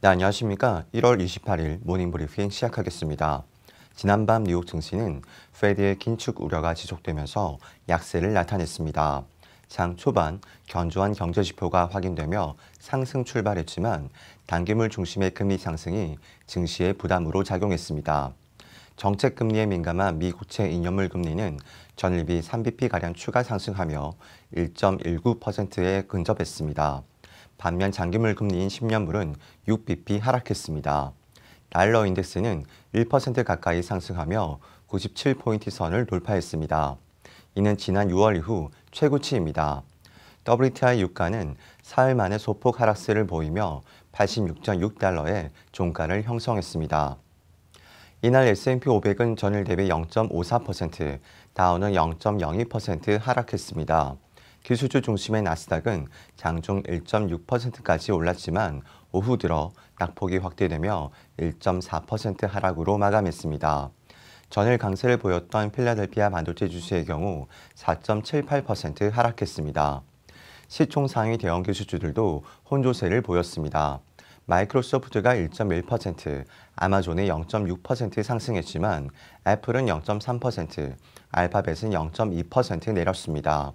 네, 안녕하십니까. 1월 28일 모닝 브리핑 시작하겠습니다. 지난밤 뉴욕 증시는 페드의 긴축 우려가 지속되면서 약세를 나타냈습니다. 장 초반 견조한 경제 지표가 확인되며 상승 출발했지만 단기물 중심의 금리 상승이 증시의 부담으로 작용했습니다. 정책금리에 민감한 미국채 인연물 금리는 전일비 3bp가량 추가 상승하며 1.19%에 근접했습니다. 반면 장기물 금리인 10년물은 6bp 하락했습니다. 달러 인덱스는 1% 가까이 상승하며 97포인트 선을 돌파했습니다. 이는 지난 6월 이후 최고치입니다. WTI 유가는 4일 만에 소폭 하락세를 보이며 86.6달러의 종가를 형성했습니다. 이날 S&P 500은 전일 대비 0.54%, 다우는 0.02% 하락했습니다. 기술주 중심의 나스닥은 장중 1.6%까지 올랐지만 오후 들어 낙폭이 확대되며 1.4% 하락으로 마감했습니다. 전일 강세를 보였던 필라델피아 반도체 주수의 경우 4.78% 하락했습니다. 시총 상위 대형 기술주들도 혼조세를 보였습니다. 마이크로소프트가 1.1%, 아마존이 0.6% 상승했지만 애플은 0.3%, 알파벳은 0.2% 내렸습니다.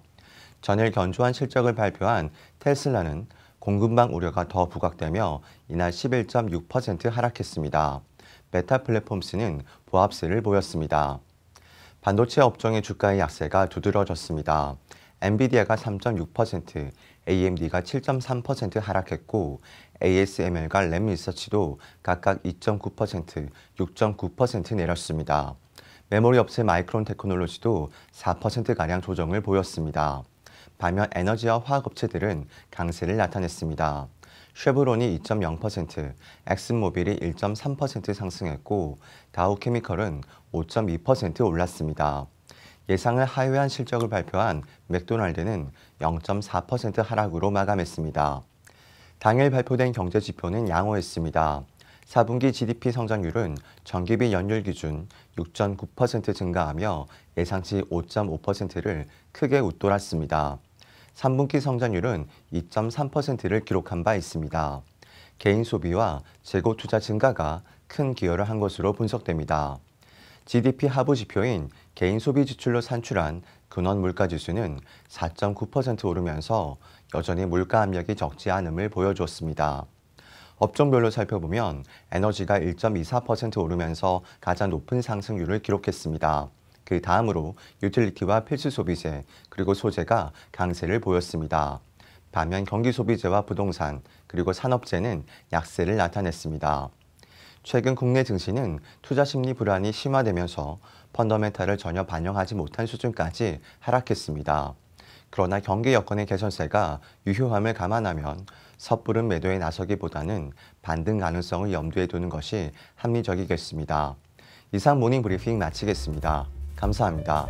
전일 견조한 실적을 발표한 테슬라는 공급망 우려가 더 부각되며 이날 11.6% 하락했습니다. 메타 플랫폼스는 보합세를 보였습니다. 반도체 업종의 주가의 약세가 두드러졌습니다. 엔비디아가 3.6%, AMD가 7.3% 하락했고 ASML과 램 리서치도 각각 2.9%, 6.9% 내렸습니다. 메모리 업체 마이크론 테크놀로지도 4%가량 조정을 보였습니다. 반면 에너지와 화학 업체들은 강세를 나타냈습니다. 쉐브론이 2.0%, 엑슨모빌이 1.3% 상승했고 다우케미컬은 5.2% 올랐습니다. 예상을 하회한 실적을 발표한 맥도날드는 0.4% 하락으로 마감했습니다. 당일 발표된 경제 지표는 양호했습니다. 4분기 GDP 성장률은 전기비 연율 기준 6.9% 증가하며 예상치 5.5%를 크게 웃돌았습니다. 3분기 성장률은 2.3%를 기록한 바 있습니다. 개인 소비와 재고 투자 증가가 큰 기여를 한 것으로 분석됩니다. GDP 하부 지표인 개인 소비 지출로 산출한 근원 물가 지수는 4.9% 오르면서 여전히 물가 압력이 적지 않음을 보여주었습니다. 업종별로 살펴보면 에너지가 1.24% 오르면서 가장 높은 상승률을 기록했습니다. 그 다음으로 유틸리티와 필수 소비재, 그리고 소재가 강세를 보였습니다. 반면 경기 소비재와 부동산, 그리고 산업재는 약세를 나타냈습니다. 최근 국내 증시는 투자 심리 불안이 심화되면서 펀더멘탈을 전혀 반영하지 못한 수준까지 하락했습니다. 그러나 경기 여건의 개선세가 유효함을 감안하면 섣부른 매도에 나서기보다는 반등 가능성을 염두에 두는 것이 합리적이겠습니다. 이상 모닝 브리핑 마치겠습니다. 감사합니다.